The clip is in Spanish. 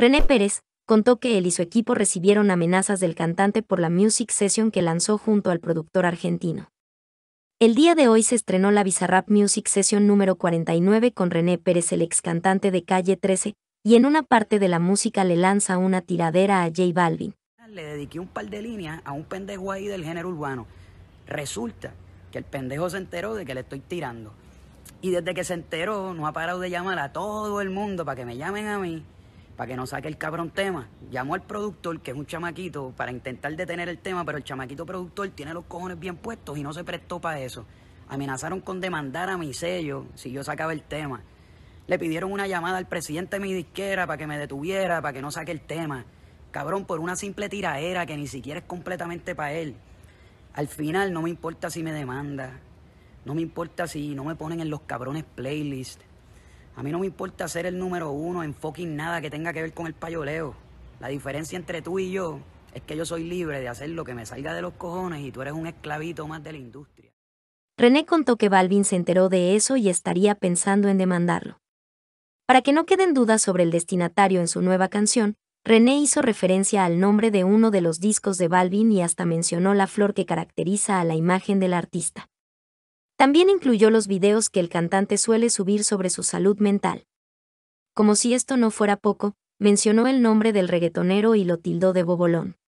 René Pérez contó que él y su equipo recibieron amenazas del cantante por la Music Session que lanzó junto al productor argentino. El día de hoy se estrenó la Bizarrap Music Session número 49 con René Pérez, el ex cantante de Calle 13, y en una parte de la música le lanza una tiradera a J Balvin. Le dediqué un par de líneas a un pendejo ahí del género urbano. Resulta que el pendejo se enteró de que le estoy tirando. Y desde que se enteró, no ha parado de llamar a todo el mundo para que me llamen a mí para que no saque el cabrón tema. Llamó al productor, que es un chamaquito, para intentar detener el tema, pero el chamaquito productor tiene los cojones bien puestos y no se prestó para eso. Amenazaron con demandar a mi sello si yo sacaba el tema. Le pidieron una llamada al presidente de mi disquera para que me detuviera, para que no saque el tema. Cabrón, por una simple tiraera que ni siquiera es completamente para él. Al final no me importa si me demanda, no me importa si no me ponen en los cabrones playlists. A mí no me importa ser el número uno en fucking nada que tenga que ver con el payoleo. La diferencia entre tú y yo es que yo soy libre de hacer lo que me salga de los cojones y tú eres un esclavito más de la industria. René contó que Balvin se enteró de eso y estaría pensando en demandarlo. Para que no queden dudas sobre el destinatario en su nueva canción, René hizo referencia al nombre de uno de los discos de Balvin y hasta mencionó la flor que caracteriza a la imagen del artista. También incluyó los videos que el cantante suele subir sobre su salud mental. Como si esto no fuera poco, mencionó el nombre del reggaetonero y lo tildó de bobolón.